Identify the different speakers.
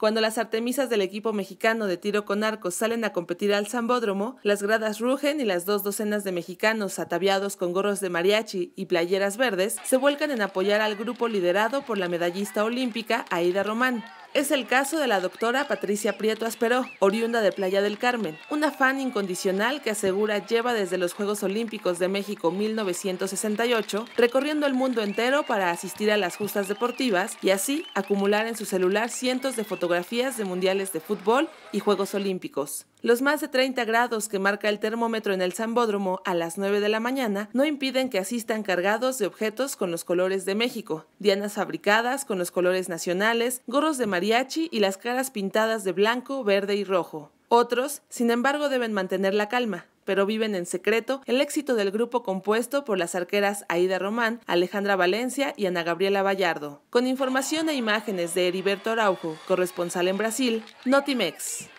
Speaker 1: Cuando las artemisas del equipo mexicano de tiro con arco salen a competir al zambódromo, las gradas rugen y las dos docenas de mexicanos ataviados con gorros de mariachi y playeras verdes se vuelcan en apoyar al grupo liderado por la medallista olímpica Aida Román es el caso de la doctora Patricia Prieto Asperó, oriunda de Playa del Carmen, una fan incondicional que asegura lleva desde los Juegos Olímpicos de México 1968 recorriendo el mundo entero para asistir a las justas deportivas y así acumular en su celular cientos de fotografías de mundiales de fútbol y Juegos Olímpicos. Los más de 30 grados que marca el termómetro en el Zambódromo a las 9 de la mañana no impiden que asistan cargados de objetos con los colores de México, dianas fabricadas con los colores nacionales, gorros de mar y las caras pintadas de blanco, verde y rojo. Otros, sin embargo, deben mantener la calma, pero viven en secreto el éxito del grupo compuesto por las arqueras Aida Román, Alejandra Valencia y Ana Gabriela Vallardo. Con información e imágenes de Heriberto Araujo, corresponsal en Brasil, Notimex.